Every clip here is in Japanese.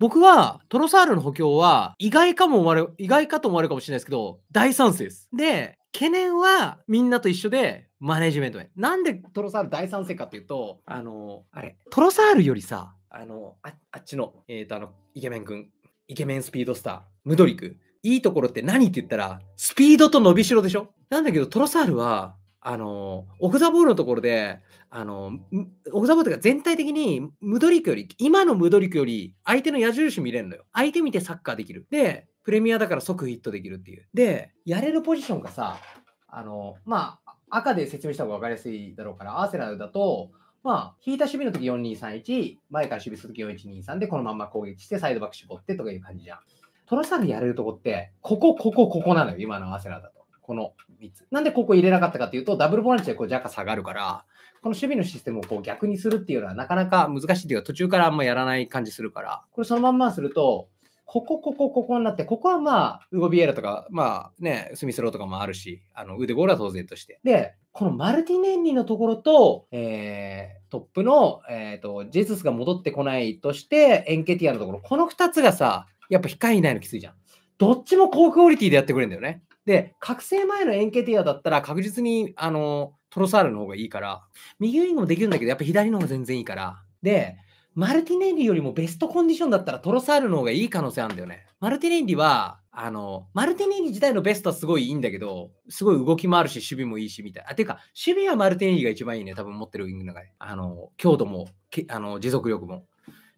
僕はトロサールの補強は意外かも思われ、意外かと思われるかもしれないですけど、大賛成です。で、懸念はみんなと一緒で、マネジメント面。なんでトロサール大賛成かっていうと、あの、あれ、トロサールよりさ、あの、ああっちの、えっ、ー、と、あの、イケメン君、イケメンスピードスター、ムドリク。いいところって何って言ったら、スピードと伸びしろでしょなんだけど、トロサールは、あの、オフ・ザ・ボールのところで、あの、オフ・ザ・ボールか全体的にムドリックより、今のムドリックより相手の矢印見れるのよ。相手見てサッカーできる。で、プレミアだから即ヒットできるっていう。で、やれるポジションがさ、あの、まあ、赤で説明した方が分かりやすいだろうから、アーセナルだと、まあ、引いた守備の時4231、前から守備する時4123で、このまま攻撃して、サイドバック絞ってとかいう感じじゃん。トロサグやれるとこって、ここ、ここ、ここなのよ、今のアーセナルだと。この3つ。なんでここ入れなかったかというと、ダブルボランチでこう若干下がるから、この守備のシステムをこう逆にするっていうのはなかなか難しいというか、途中からあんまやらない感じするから、これそのまんますると、ここ、ここ、ここになって、ここはまあ、ウゴビエラとか、まあね、スミスローとかもあるし、あの腕ゴールは当然として。で、このマルティネンニのところと、えー、トップの、えーと、ジェズスが戻ってこないとして、エンケティアのところ、この2つがさ、やっぱ控えいないのきついじゃん。どっちも高クオリティでやってくれるんだよね。で、覚醒前の円形ティアだったら確実にあのトロサールの方がいいから、右ウイングもできるんだけど、やっぱ左の方が全然いいから。で、マルティネンリよりもベストコンディションだったらトロサールの方がいい可能性あるんだよね。マルティネンリは、あの、マルティネンリ自体のベストはすごいいいんだけど、すごい動きもあるし、守備もいいし、みたいあ、ていうか、守備はマルティネンリが一番いいね。多分持ってるウィングの中で。あの、強度も、あの持続力も。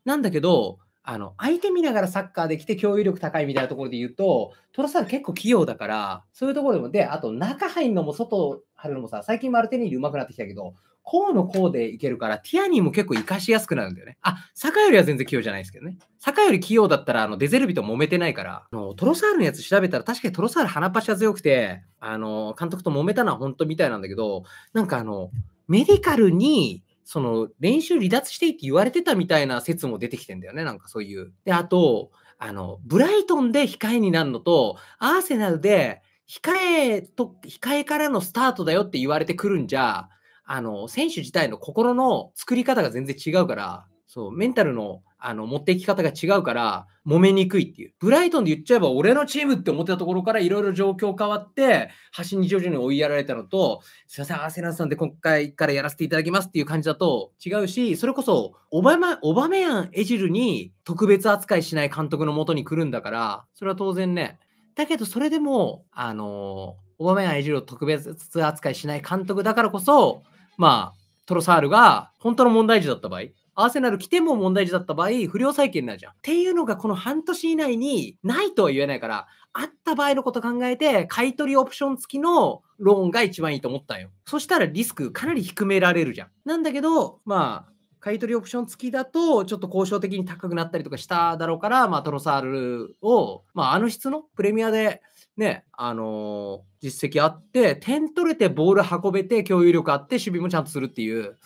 なんだけど、あの、相手見ながらサッカーできて共有力高いみたいなところで言うと、トサさん結構器用だから、そういうところでも、で、あと中入るのも外張るのもさ、最近マルテニール上手くなってきたけど、こうのこうでいけるから、ティアニーも結構活かしやすくなるんだよね。あ、坂よりは全然器用じゃないですけどね。坂より器用だったら、あの、デゼルビと揉めてないから、あの、トロサールのやつ調べたら、確かにトロサール鼻っ端が強くて、あの、監督と揉めたのは本当みたいなんだけど、なんかあの、メディカルにその練習離脱していいって言われてたみたいな説も出てきてんだよね、なんかそういう。で、あと、あの、ブライトンで控えになるのと、アーセナルで控えと、控えからのスタートだよって言われてくるんじゃ、あの、選手自体の心の作り方が全然違うから、そう、メンタルのあの、持っていき方が違うから、揉めにくいっていう。ブライトンで言っちゃえば、俺のチームって思ってたところから、いろいろ状況変わって、端に徐々に追いやられたのと、すいません、アーセナルさんで今回からやらせていただきますっていう感じだと違うし、それこそ、オバマ、オバメアン・エジルに特別扱いしない監督のもとに来るんだから、それは当然ね。だけど、それでも、あの、オバメアン・エジルを特別扱いしない監督だからこそ、まあ、トロサールが本当の問題児だった場合、アーセナル来ても問題児だった場合、不良債権になるじゃん。っていうのが、この半年以内にないとは言えないから、あった場合のこと考えて、買取オプション付きのローンが一番いいと思ったんよ。そしたらリスクかなり低められるじゃん。なんだけど、まあ、買取オプション付きだと、ちょっと交渉的に高くなったりとかしただろうから、まあ、トロサールを、まあ、あの質のプレミアで、ね、あのー、実績あって、点取れてボール運べて、共有力あって、守備もちゃんとするっていう、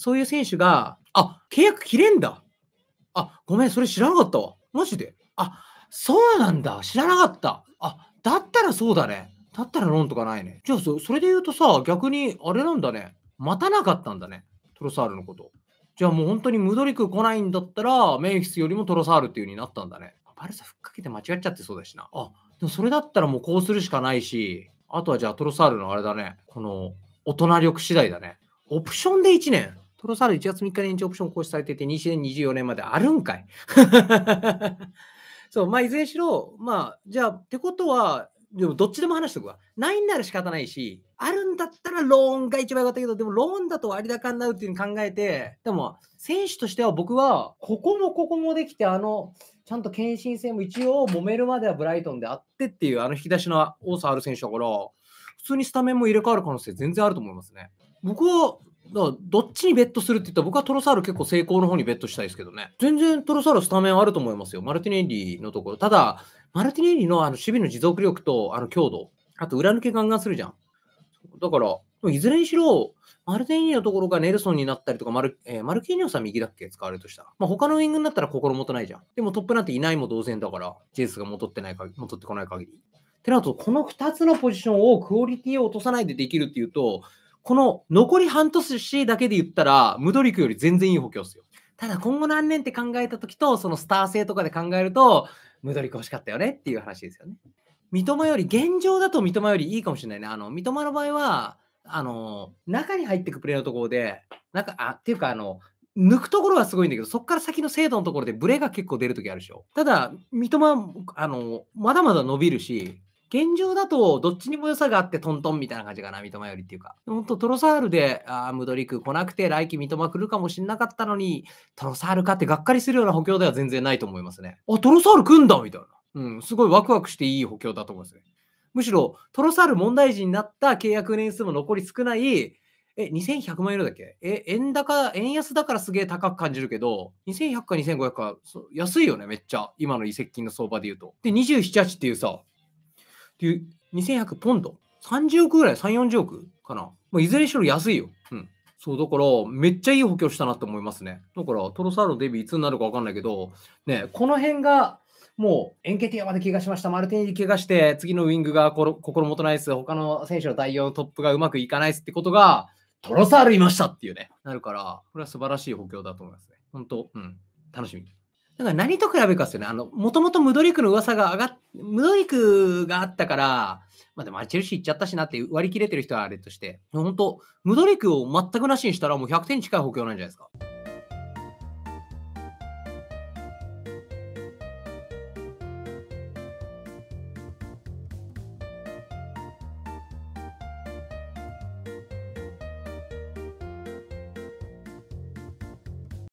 そういう選手があ、契約切れんだ。あ、ごめん、それ知らなかったわ。マジで。あ、そうなんだ。知らなかった。あ、だったらそうだね。だったらロンとかないね。じゃあそ、それで言うとさ、逆に、あれなんだね。待たなかったんだね。トロサールのこと。じゃあもう本当にムドリク来ないんだったら、メイヒスよりもトロサールっていう風になったんだね。バルサふっかけて間違っちゃってそうだしな。あ、でもそれだったらもうこうするしかないし、あとはじゃあトロサールのあれだね。この大人力次第だね。オプションで1年。トロサール1月3日に延長オプション行使されてて、2024年まであるんかい。そう、まあ、いずれにしろ、まあ、じゃあ、ってことは、でもどっちでも話しておくわ。ないんなら仕方ないし、あるんだったらローンが一番良かったけど、でもローンだと割高になるっていうふうに考えて、でも選手としては僕は、ここもここもできて、あの、ちゃんと献身性も一応揉めるまではブライトンであってっていう、あの引き出しの多さある選手だから、普通にスタメンも入れ替わる可能性全然あると思いますね。僕はだからどっちにベットするって言ったら僕はトロサール結構成功の方にベットしたいですけどね。全然トロサールスタメンあると思いますよ。マルティネッリのところ。ただ、マルティネッリのあの守備の持続力とあの強度、あと裏抜けガンガンするじゃん。だから、いずれにしろ、マルティネッリのところがネルソンになったりとか、マル,、えー、マルキーニョさん右だっけ使われるとしたら。まあ、他のウィングになったら心もとないじゃん。でもトップなんていないも同然だから、ジェイスが戻ってないか戻ってこない限り。ってなると、この2つのポジションをクオリティを落とさないでできるっていうと、この残り半年だけで言ったら、ムドリクより全然いい補強ですよ。ただ今後何年って考えた時と、そのスター性とかで考えると、ムドリク欲しかったよねっていう話ですよね。三笘より、現状だと三笘よりいいかもしれないね。あの、三笘の場合は、あの、中に入ってくプレーのところで、なんか、あ、っていうか、あの、抜くところはすごいんだけど、そこから先の精度のところでブレが結構出るときあるでしょ。ただ、三笘、あの、まだまだ伸びるし、現状だと、どっちにも良さがあってトントンみたいな感じかな、三笘よりっていうか。本当トロサールで、あムドリク来なくて、来季三笘来るかもしれなかったのに、トロサールかってがっかりするような補強では全然ないと思いますね。あ、トロサール来んだみたいな。うん、すごいワクワクしていい補強だと思いますね。むしろ、トロサール問題児になった契約年数も残り少ない、え、2100万円だっけえ、円高、円安だからすげえ高く感じるけど、2100か2500か、安いよね、めっちゃ。今の移籍金の相場で言うと。で、27、8っていうさ、っていう2100ポンド ?30 億ぐらい ?3、40億かな、まあ、いずれにしろ安いよ。うん。そう、だから、めっちゃいい補強したなって思いますね。だから、トロサーのデビューいつになるか分かんないけど、ね、この辺が、もう、エンケティアまで怪我しました、マルティニで怪我して、次のウィングが心もとないです、他の選手の対応のトップがうまくいかないですってことが、トロサールいましたっていうね、なるから、これは素晴らしい補強だと思いますね。本当、うん、楽しみ。だから何と比べるかっすよね。あの、もともとムドリクの噂が上がっ、ムドリクがあったから、まあでも、チェルシー行っちゃったしなって割り切れてる人はあれとして、本当ムドリクを全くなしにしたらもう100点近い補強なんじゃないですか。